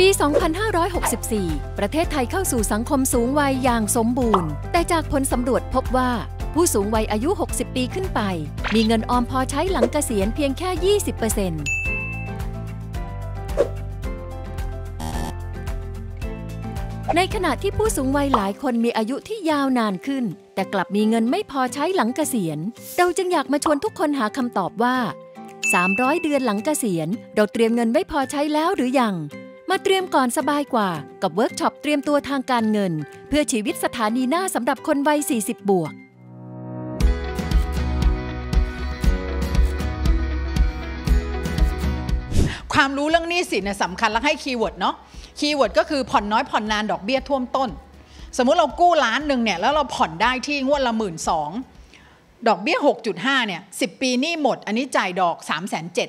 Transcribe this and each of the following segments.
ปี 2564 ประเทศไทยเข้าสู่สังคมสูงวัยอย่างสมบูรณ์ แต่จากผลสำรวจพบว่าผู้สูงวัยอายุ 60 ปีขึ้นไป มีเงินออมพอใช้หลังเกษียณเพียงแค่ 20%ในขณะที่ผู้สูงวัยหลายคนมีอายุที่ยาวนานขึ้น แต่กลับมีเงินไม่พอใช้หลังเกษียณเราจึงอยากมาชวนทุกคนหาคำตอบว่า 300 เดือนหลังเกษียณเราเตรียมเงินไว้พอใช้แล้วหรือยังมาเตรียมก่อนสบายกว่ากับเวิร์กช็อปเตรียมตัวทางการเงิน เพื่อชีวิตสถานีหน้าสำหรับคนวัย40 บวก ความรู้เรื่องหนี้สินเนี่ยสำคัญแล้วให้คีย์เวิร์ดเนาะคีย์เวิร์ดก็คือผ่อนน้อยผ่อนนานดอกเบี้ยท่วมต้น สมมุติเรากู้ล้านหนึ่งเนี่ยแล้วเราผ่อนได้ที่งวดละหมื่นสอง ดอกเบี้ย 6.5 เนี่ย10 ปีหนี้หมด อันนี้จ่ายดอก3 7 0 0 0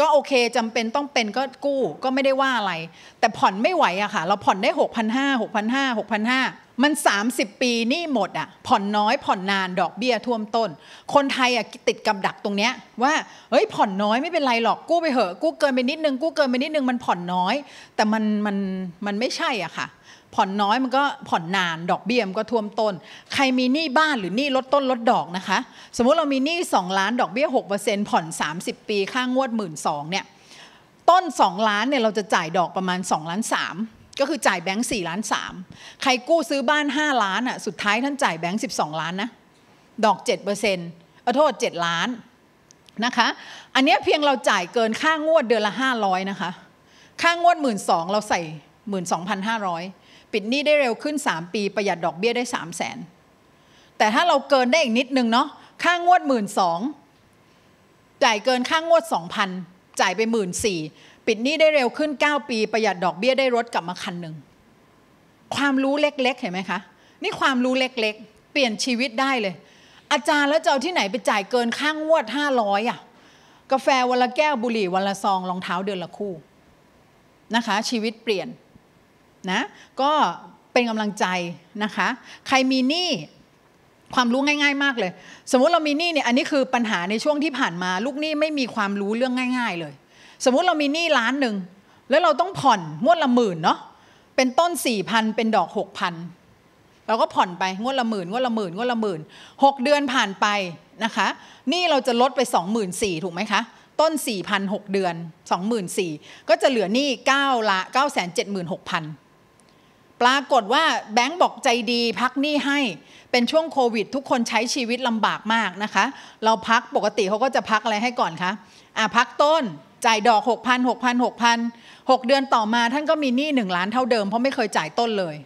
ก็โอเค จำเป็นต้องเป็นก็กู้ก็ไม่ได้ว่าอะไร แต่ผ่อนไม่ไหวอะค่ะ เราผ่อนได้ 6 5 0 0 6 5 0 0 6 5 0 0มัน 30 ปีนี่หมดอะผ่อนน้อย ผ่อนนานดอกเบี้ยท่วมต้น คนไทยอะติดกับดักตรงเนี้ย ว่าเฮ้ยผ่อนน้อยไม่เป็นไรหรอกกู้ไปเหอะกู้เกินไปนิดนึงกู้เกินไปนิดนึงมันผ่อนน้อย แต่มันมันมันไม่ใช่อ่ะค่ะผ่อนน้อยมันก็ผ่อนนานดอกเบี้ยมันก็ท่วมต้น ใครมีหนี้บ้านหรือหนี้ลดต้นลดดอกนะคะสมมุติเรามีหนี้2ล้านดอกเบี้ย 6%ผ่อน30 ปีค่างวด 1 2ื่นเนี่ยต้น 2 ล้านเนี่ยเราจะจ่ายดอกประมาณ2ล้าน3ก็คือจ่ายแบงค์4ล้านสใครกู้ซื้อบ้าน 5 ล้านอ่ะสุดท้ายท่านจ่ายแบงค์12 ล้านนะดอก7%เปอร์เซ็นต์โทษ 7 ล้านนะคะอันนี้เพียงเราจ่ายเกินค่างวดเดือนละ 500นะคะค่างวด 1 2ื่นเราใส่ 12,500ปิดหนี้ได้เร็วขึ้น 3 ปีประหยัดดอกเบี้ยได้3 0 0แสนแต่ถ้าเราเกินได้อีกนิดนึงเนาะค่างวดหมื่นสองจ่ายเกินค่างวด2,000จ่ายไปหมื่นสี่ปิดหนี้ได้เร็วขึ้น 9 ปีประหยัดดอกเบี้ยได้รถกลับมาคันหนึ่งความรู้เล็กๆเห็นไหมคะ นี่ความรู้เล็กๆ เปลี่ยนชีวิตได้เลย อาจารย์แล้วจะเอาที่ไหนไปจ่ายเกินค่างวด500อ่ะกาแฟ วันละแก้วบุหรี่วันละซองรองเท้าเดือนละคู่นะคะชีวิตเปลี่ยนนะก็เป็นกำลังใจนะคะ ใครมีหนี้ความรู้ง่าย ๆมากเลย สมมุติเรามีหนี้เนี่ย อันนี้คือปัญหาในช่วงที่ผ่านมา ลูกหนี้ไม่มีความรู้เรื่องง่าย ๆเลย สมมุติเรามีหนี้ล้านหนึ่ง แล้วเราต้องผ่อนงวดละหมื่นเนาะ เป็นต้น4ี่พันเป็นดอกหกพันเราก็ผ่อนไปงวดละหมื่น งวดละหมื่น งวดละหมื่นหกเดือนผ่านไปนะคะ นี่เราจะลดไป2 4 0 0่ถูกไหมคะ ต้น 4 0 0 0 6เดือน24,000 ก็จะเหลือหนี้9ละ9 7 6 0 0 0ปรากฏว่าแบงก์บอกใจดีพักหนี้ให้เป็นช่วงโควิดทุกคนใช้ชีวิตลำบากมากนะคะ เราพักปกติเขาก็จะพักอะไรให้ก่อนคะอ่ะพักต้น จ่ายดอก 6,000 6,000 6ันหกเดือนต่อมาท่านก็มีหนี้1ล้านเท่าเดิมเพราะไม่เคยจ่ายต้นเลย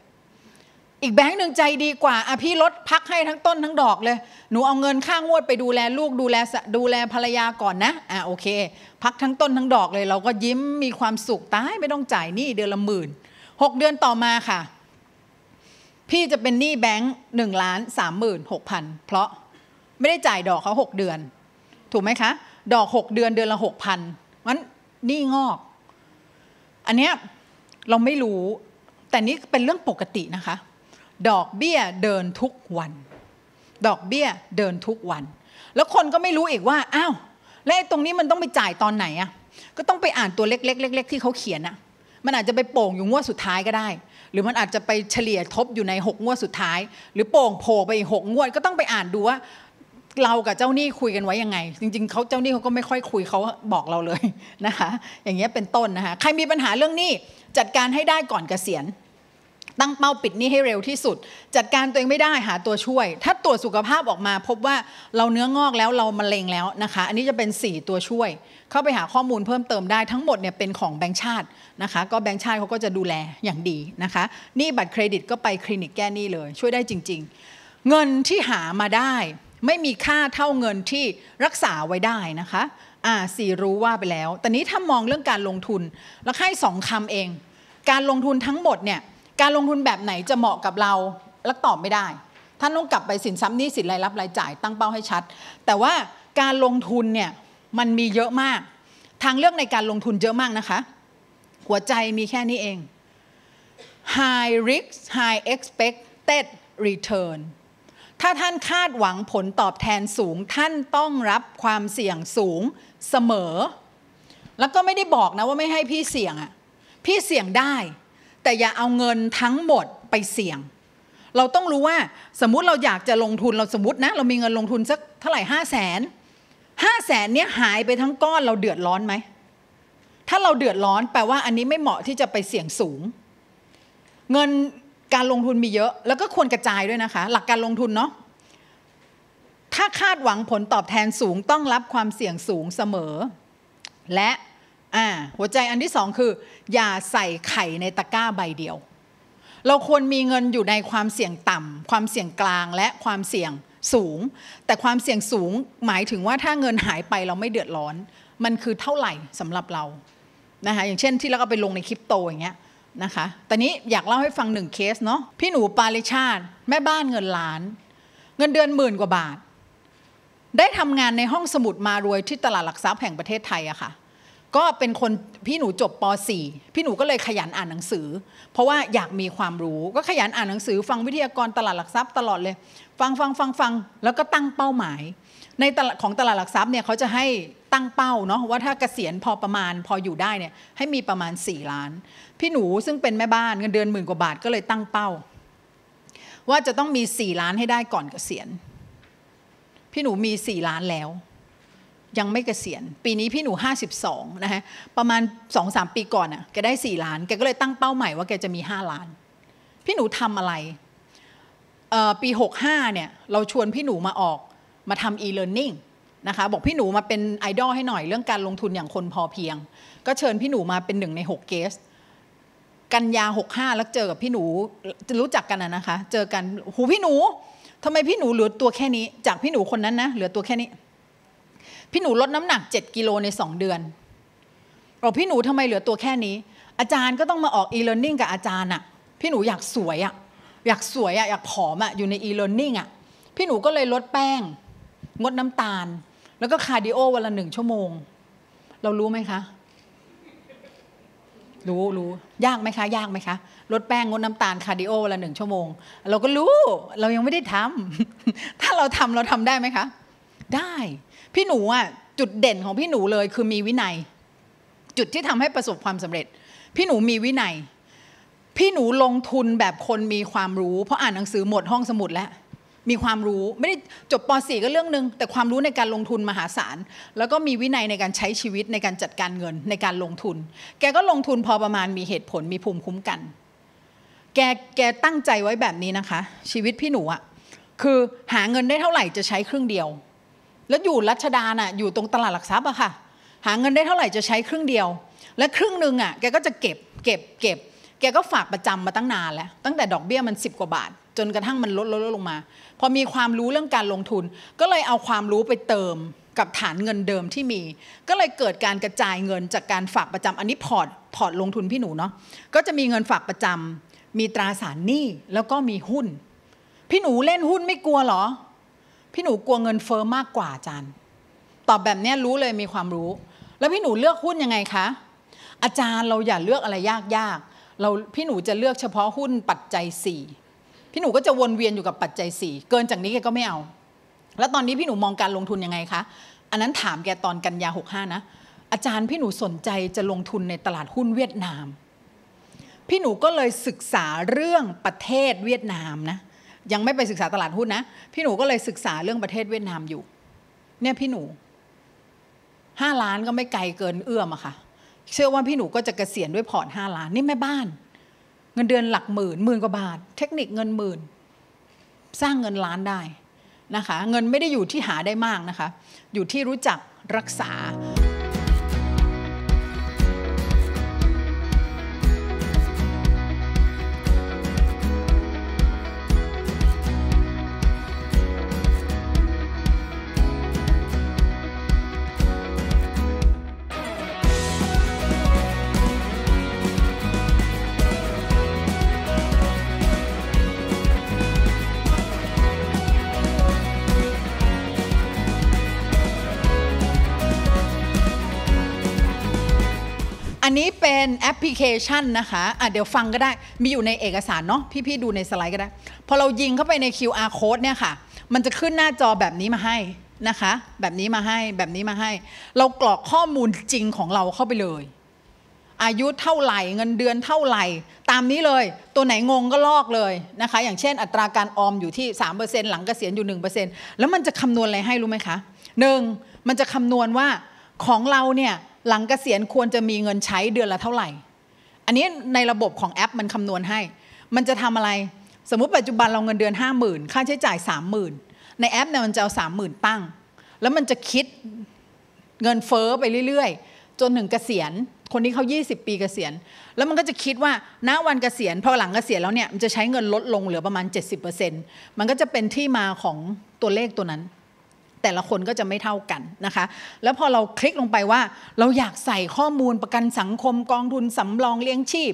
อีกแบงก์หนึ่งใจดีกว่าอ่ะพี่ลดพักให้ทั้งต้นทั้งดอกเลย หนูเอาเงินค่างวดไปดูแลลูกดูแลดูแลภรรยาก่อนนะอ่ะโอเค พักทั้งต้นทั้งดอกเลย เราก็ยิ้มมีความสุขตายไม่ต้องจ่ายหนี้เดือนละหมื่นหกเดือนต่อมาค่ะ พี่จะเป็นหนี้แบงค์หนึ่งล้านสามหมื่นหกพันเพราะไม่ได้จ่ายดอกเขาหกเดือน ถูกไหมคะ ดอกหกเดือนเดือนละหกพันมันหนี้งอก อันเนี้ยเราไม่รู้ แต่นี่เป็นเรื่องปกตินะคะ ดอกเบี้ยเดินทุกวัน ดอกเบี้ยเดินทุกวัน แล้วคนก็ไม่รู้อีกว่าอ้าวแล้วตรงนี้มันต้องไปจ่ายตอนไหนอะก็ต้องไปอ่านตัวเล็กๆๆที่เขาเขียนอะมันอาจจะไปโป่งอยู่งวดสุดท้ายก็ได้ หรือมันอาจจะไปเฉลี่ยทบอยู่ใน 6งวดสุดท้าย หรือโป่งโผล่ไปอีกหงวดก็ต้องไปอ่านดูว่าเรากับเจ้าหนี้คุยกันไว้ยังไง จริงๆเขาเจ้าหนี้เขาก็ไม่ค่อยคุยเขาบอกเราเลยนะคะอย่างเงี้ยเป็นต้นนะคะใครมีปัญหาเรื่องหนี้จัดการให้ได้ก่อนเกษียณตั้งเป้าปิดนี้ให้เร็วที่สุด จัดการตัวเองไม่ได้หาตัวช่วย ถ้าตรวจสุขภาพออกมาพบว่าเราเนื้องอกแล้วเรามะเร็งแล้วนะคะ อันนี้จะเป็น 4 ตัวช่วย เข้าไปหาข้อมูลเพิ่มเติมได้ทั้งหมดเนี่ยเป็นของแบงค์ชาตินะคะ ก็แบงค์ชาติเขาก็จะดูแลอย่างดีนะคะ นี่บัตรเครดิตก็ไปคลินิกแก้หนี้เลยช่วยได้จริง ๆ เงินที่หามาได้ ไม่มีค่าเท่าเงินที่รักษาไว้ได้นะคะ อ่าสี่รู้ว่าไปแล้วแต่นี้ถ้ามองเรื่องการลงทุนแล้วให้สองคำเอง การลงทุนทั้งหมดเนี่ยการลงทุนแบบไหนจะเหมาะกับเราลักตอบไม่ได้ท่านต้องกลับไปสินทรัพย์นี้สินรายรับรายจ่าย ตั้งเป้าให้ชัด แต่ว่าการลงทุนเนี่ยมันมีเยอะมาก ทางเลือกในการลงทุนเยอะมากนะคะ หัวใจมีแค่นี้เอง high risk high expected return ถ้าท่านคาดหวังผลตอบแทนสูงท่านต้องรับความเสี่ยงสูงเสมอ แล้วก็ไม่ได้บอกนะว่าไม่ให้พี่เสี่ยงอ่ะพี่เสี่ยงได้แต่อย่าเอาเงินทั้งหมดไปเสี่ยง เราต้องรู้ว่า สมมุติเราอยากจะลงทุนเราสมมตินะ เรามีเงินลงทุนสักเท่าไหร่ห้าแสนห้าแสนเนี้ยหายไปทั้งก้อนเราเดือดร้อนไหมถ้าเราเดือดร้อน แปลว่า อันนี้ไม่เหมาะที่จะไปเสี่ยงสูง เงินการลงทุนมีเยอะ แล้วก็ควรกระจายด้วยนะคะ หลักการลงทุนเนาะถ้าคาดหวังผลตอบแทนสูงต้องรับความเสี่ยงสูงเสมอ และอ่าหัวใจอันที่สองคือ อย่าใส่ไข่ในตะกร้าใบเดียว เราควรมีเงินอยู่ในความเสี่ยงต่ำความเสี่ยงกลางและความเสี่ยงสูง แต่ความเสี่ยงสูงหมายถึงว่าถ้าเงินหายไปเราไม่เดือดร้อน มันคือเท่าไหร่สำหรับเรานะคะอย่างเช่นที่เราก็ไปลงในคริปโตอย่างเงี้ยนะคะตอนนี้อยากเล่าให้ฟังหนึ่งเคสเนาะพี่หนูปาริชาติ แม่บ้านเงินล้าน เงินเดือนหมื่นกว่าบาท ได้ทำงานในห้องสมุดมารวยที่ตลาดหลักทรัพย์แห่งประเทศไทยอะค่ะก็เป็นคนพี่หนูจบป .4 พี่หนูก็เลยขยันอ่านหนังสือ เพราะว่าอยากมีความรู้ ก็ขยันอ่านหนังสือ ฟังวิทยากร ตลาดหลักทรัพย์ตลอดเลย ฟังฟังฟังฟังแล้วก็ตั้งเป้าหมาย ในตลาดของตลาดหลักทรัพย์เนี่ยเขาจะให้ตั้งเป้าเนาะว่าถ้ากเกษียณพอประมาณพออยู่ได้เนี่ย ให้มีประมาณ 4 ล้าน พี่หนูซึ่งเป็นแม่บ้านเงินเดือนหมื่นกว่าบาทก็เลยตั้งเป้า ว่าจะต้องมี4ล้านให้ได้ก่อนเกษียณพี่หนูมี4ล้านแล้วยังไม่เกษียณปีนี้พี่หนู 52 นะฮะประมาณ 2-3 ปีก่อนอะ่ะแกได้ 4 ล้าน แกก็เลยตั้งเป้าใหม่ว่าแกจะมี 5 ล้าน พี่หนูทำอะไรปี 65เนี่ยเราชวนพี่หนูมาออกมาทำ e-learning นะคะบอกพี่หนูมาเป็นไอดอลให้หน่อยเรื่องการลงทุนอย่างคนพอเพียง ก็เชิญพี่หนูมาเป็นหนึ่งใน 6 เกส กันยา 65 แล้วเจอกับพี่หนู รู้จักกันนะคะ เจอกันหูพี่หนูทำไมพี่หนูเหลือตัวแค่นี้จากพี่หนูคนนั้นนะเหลือตัวแค่นี้พี่หนูลดน้ำหนัก 7กิโลในสองเดือนบอกพี่หนูทำไมเหลือตัวแค่นี้ อาจารย์ก็ต้องมาออก e-learning กับอาจารย์อะพี่หนูอยากสวยอะอยากสวยอะอยากผอมอะอยู่ใน e-learning อะพี่หนูก็เลยลดแป้ง งดน้ำตาล แล้วก็คาร์ดิโอวันละหนึ่งชั่วโมง เรารู้ไหมคะ รู้รู้ ยากไหมคะ ยากไหมคะ ลดแป้งงดน้ำตาลคาร์ดิโอวันละหนึ่งชั่วโมง เราก็รู้ เรายังไม่ได้ทำ ถ้าเราทำเราทำได้ไหมคะ ได้พี่หนูอ่ะจุดเด่นของพี่หนูเลยคือมีวินัย จุดที่ทำให้ประสบความสำเร็จ พี่หนูมีวินัย พี่หนูลงทุนแบบคนมีความรู้ เพราะอ่านหนังสือหมดห้องสมุดแล้วมีความรู้ไม่ได้จบป .4 ก็เรื่องหนึ่งแต่ความรู้ในการลงทุนมหาศาล แล้วก็มีวินัยในการใช้ชีวิตในการจัดการเงิน ในการลงทุน แกก็ลงทุนพอประมาณมีเหตุผลมีภูมิคุ้มกัน แกแกตั้งใจไว้แบบนี้นะคะ ชีวิตพี่หนูอะคือหาเงินได้เท่าไหร่จะใช้ครึ่งเดียวแล้วอยู่รัชดาน่ะอยู่ตรงตลาดหลักทรัพย์อะค่ะ หาเงินได้เท่าไหร่ จะใช้ครึ่งเดียว และครึ่งหนึ่งอะแกก็จะเก็บเก็บเก็บ แกก็ฝากประจำมาตั้งนานแล้ว ตั้งแต่ดอกเบี้ยมัน 10 กว่าบาท จนกระทั่งมันลดลดลดลงมา พอมีความรู้เรื่องการลงทุน ก็เลยเอาความรู้ไปเติมกับฐานเงินเดิมที่มี ก็เลยเกิดการกระจายเงินจากการฝากประจำอันนี้พอร์ตพอร์ตลงทุนพี่หนูเนาะก็จะมีเงินฝากประจำ มีตราสารหนี้แล้วก็มีหุ้นพี่หนูเล่นหุ้นไม่กลัวหรอพี่หนูกลัวเงินเฟอ้อมากกว่าอาจารย์ ตอบแบบนี้รู้เลยมีความรู้ แล้วพี่หนูเลือกหุ้นยังไงคะ อาจารย์เราอย่าเลือกอะไรยากๆ เราพี่หนูจะเลือกเฉพาะหุ้นปัจจัย4พี่หนูก็จะวนเวียนอยู่กับปัจจัย4เกินจากนี้แกก็ไม่เอา แล้วตอนนี้พี่หนูมองการลงทุนยังไงคะ อันนั้นถามแกตอนกันยา65นะ อาจารย์พี่หนูสนใจจะลงทุนในตลาดหุ้นเวียดนาม พี่หนูก็เลยศึกษาเรื่องประเทศเวียดนามนะยังไม่ไปศึกษาตลาดหุ้นนะ พี่หนูก็เลยศึกษาเรื่องประเทศเวียดนามอยู่เนี่ยพี่หนูห้าล้านก็ไม่ไกลเกินเอื้อมอะค่ะเชื่อว่าพี่หนูก็จะเกษียณด้วยพอร์ตห้าล้าน นี่แม่บ้าน เงินเดือนหลักหมื่นหมื่นกว่าบาท เทคนิคเงินหมื่นสร้างเงินล้านได้นะคะ เงินไม่ได้อยู่ที่หาได้มากนะคะ อยู่ที่รู้จักรักษาเป็นแอปพลิเคชันนะคะอ่ะเดี๋ยวฟังก็ได้ มีอยู่ในเอกสารเนาะ พี่ ๆ ดูในสไลด์ก็ได้ พอเรายิงเข้าไปใน QR code เนี่ยค่ะ มันจะขึ้นหน้าจอแบบนี้มาให้นะคะ แบบนี้มาให้ แบบนี้มาให้ เรากรอกข้อมูลจริงของเราเข้าไปเลย อายุเท่าไหร่ เงินเดือนเท่าไหร่ ตามนี้เลย ตัวไหนงงก็ลอกเลยนะคะ อย่างเช่นอัตราการออมอยู่ที่ 3%หลังเกษียณอยู่1%แล้วมันจะคำนวณอะไรให้รู้ไหมคะหนึ่ง มันจะคำนวณว่าของเราเนี่ยหลังเกษียณควรจะมีเงินใช้เดือนละเท่าไหร่ อันนี้ในระบบของแอปมันคำนวณให้ มันจะทำอะไร สมมติปัจจุบันเราเงินเดือน50,000ค่าใช้จ่าย 30,000ในแอปเนี่ยมันจะเอา 30,000ตั้ง แล้วมันจะคิดเงินเฟอ้อไปเรื่อยๆ จนถึงเกษียณ คนที่เขา20 ปีเกษียณ แล้วมันก็จะคิดว่า ณ วันเกษียณ พอหลังเกษียณแล้วเนี่ย มันจะใช้เงินลดลงเหลือประมาณ70%มันก็จะเป็นที่มาของตัวเลขตัวนั้นแต่ละคนก็จะไม่เท่ากันนะคะ แล้วพอเราคลิกลงไปว่า เราอยากใส่ข้อมูลประกันสังคมกองทุนสำรองเลี้ยงชีพ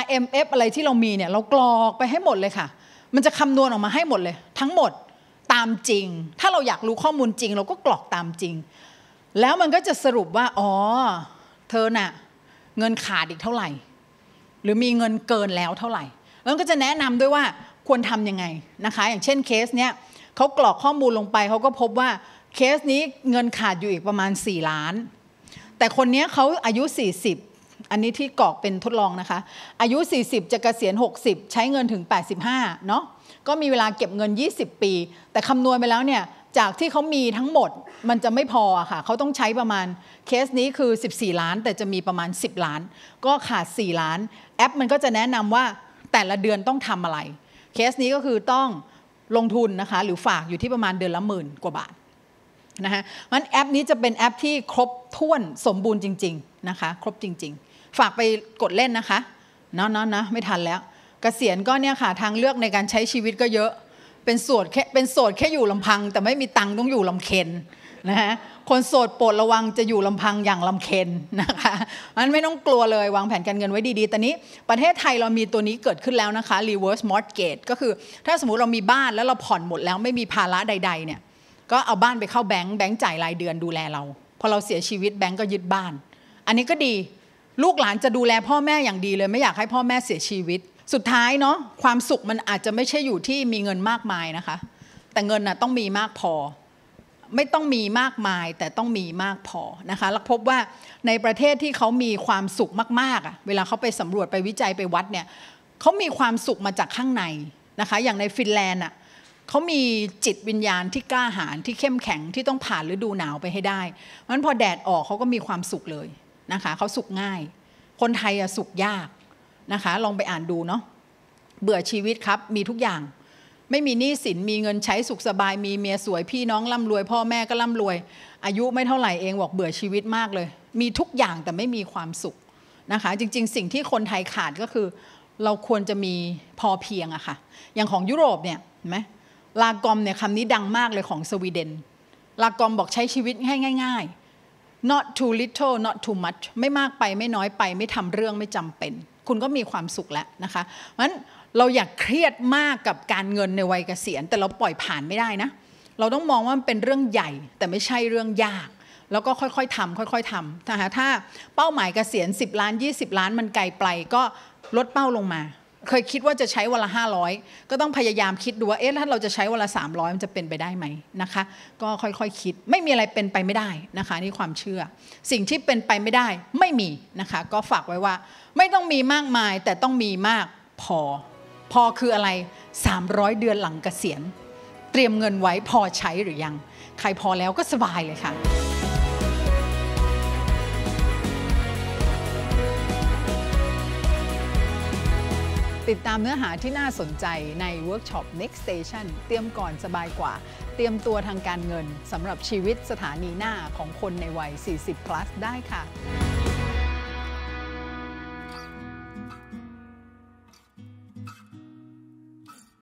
RMF อะไรที่เรามีเนี่ย เรากรอกไปให้หมดเลยค่ะ มันจะคำนวณออกมาให้หมดเลย ทั้งหมดตามจริง ถ้าเราอยากรู้ข้อมูลจริง เราก็กรอกตามจริง แล้วมันก็จะสรุปว่า อ๋อ เธอน่ะเงินขาดอีกเท่าไหร่ หรือมีเงินเกินแล้วเท่าไหร่ แล้วก็จะแนะนำด้วยว่าควรทำยังไงนะคะ อย่างเช่นเคสเนี้ยเขากรอกข้อมูลลงไปเขาก็พบว่าเคสนี้เงินขาดอยู่อีกประมาณ 4 ล้าน แต่คนนี้เขาอายุ 40 อันนี้ที่กรอกเป็นทดลองนะคะ อายุ 40จะกะเกษียณ 60 ใช้เงินถึง 85เนาะก็มีเวลาเก็บเงิน 20 ปี แต่คำนวณไปแล้วเนี่ยจากที่เขามีทั้งหมดมันจะไม่พอค่ะเขาต้องใช้ประมาณเคสนี้คือ 14 ล้าน แต่จะมีประมาณ 10 ล้าน ก็ขาด 4 ล้านแอป มันก็จะแนะนำว่าแต่ละเดือนต้องทำอะไรเคสนี้ก็คือต้องลงทุนนะคะ หรือฝากอยู่ที่ประมาณเดือนละหมื่นกว่าบาทนะคะมันแอปนี้จะเป็นแอปที่ครบถ้วนสมบูรณ์จริง ๆนะคะ ครบจริงๆ ฝากไปกดเล่นนะคะ เนาะเนาะนะไม่ทันแล้วกเกษียณก็เนี่ยค่ะ ทางเลือกในการใช้ชีวิตก็เยอะ เป็นโสดแค่เป็นโสดแค่อยู่ลำพัง แต่ไม่มีตังค์ต้องอยู่ลำเค็นนะฮะคนโสดโปรดระวังจะอยู่ลำพังอย่างลำเค็นนะคะมันไม่ต้องกลัวเลยวางแผนการเงินไว้ดีๆ ตอนนี้ประเทศไทยเรามีตัวนี้เกิดขึ้นแล้วนะคะ reverse mortgage ก็คือถ้าสมมติเรามีบ้านแล้วเราผ่อนหมดแล้วไม่มีภาระใด ๆเนี่ยก็เอาบ้านไปเข้าแบงค์แบงค์จ่ายรายเดือนดูแลเราพอเราเสียชีวิตแบงค์ก็ยึดบ้าน อันนี้ก็ดีลูกหลานจะดูแลพ่อแม่อย่างดีเลยไม่อยากให้พ่อแม่เสียชีวิต สุดท้ายเนาะความสุขมันอาจจะไม่ใช่อยู่ที่มีเงินมากมายนะคะ แต่เงินน่ะต้องมีมากพอไม่ต้องมีมากมายแต่ต้องมีมากพอนะคะแล้วพบว่าในประเทศที่เขามีความสุขมากๆอ่ะเวลาเขาไปสำรวจไปวิจัยไปวัดเนี่ย เขามีความสุขมาจากข้างในนะคะ อย่างในฟินแลนด์อ่ะเขามีจิตวิญญาณที่กล้าหาญที่เข้มแข็งที่ต้องผ่านฤดูหนาวไปให้ได้ เพราะนั้นพอแดดออกเขาก็มีความสุขเลยนะคะ เขาสุขง่าย คนไทยอ่ะสุขยากนะคะ ลองไปอ่านดูเนาะเบื่อชีวิตครับมีทุกอย่างไม่มีหนี้สิน มีเงินใช้สุขสบาย มีเมียสวยพี่น้องร่ำรวยพ่อแม่ก็ร่ำรวย อายุไม่เท่าไหร่เอง บอกเบื่อชีวิตมากเลย มีทุกอย่างแต่ไม่มีความสุขนะคะ จริงๆสิ่งที่คนไทยขาดก็คือ เราควรจะมีพอเพียงอะค่ะอย่างของยุโรปเนี่ยเห็นไหมลากอมเนี่ยคำนี้ดังมากเลยของสวีเดนลากอมบอกใช้ชีวิตให้ง่าย ๆ not too little not too much ไม่มากไปไม่น้อยไป ไม่ทำเรื่องไม่จำเป็น คุณก็มีความสุขแล้วนะคะเพราะฉะนั้นเราอยากเครียดมากกับการเงินในวัยเกษียณแต่เราปล่อยผ่านไม่ได้นะ เราต้องมองว่ามันเป็นเรื่องใหญ่แต่ไม่ใช่เรื่องยาก แล้วก็ค่อยๆทำค่อย ๆทำนะคะถ้าเป้าหมายเกษียณ 10 ล้าน 20 ล้านมันไกลไปก็ลดเป้าลงมา เคยคิดว่าจะใช้วันละ500 ก็ต้องพยายามคิดดูว่าเอ๊ะถ้าเราจะใช้วันละ300 มันจะเป็นไปได้ไหมนะคะ ก็ค่อยๆคคิดไม่มีอะไรเป็นไปไม่ได้นะคะ นี่ความเชื่อ สิ่งที่เป็นไปไม่ได้ไม่มีนะคะก็ฝากไว้ว่า ไม่ต้องมีมากมายแต่ต้องมีมากพอพอคืออะไร 300 เดือนหลังเกษียณ เตรียมเงินไว้พอใช้หรือยัง ใครพอแล้วก็สบายเลยค่ะ ติดตามเนื้อหาที่น่าสนใจในเวิร์กช็อป Next Station เตรียมก่อนสบายกว่า เตรียมตัวทางการเงินสำหรับชีวิตสถานีหน้าของคนในวัย40 plus ได้ค่ะ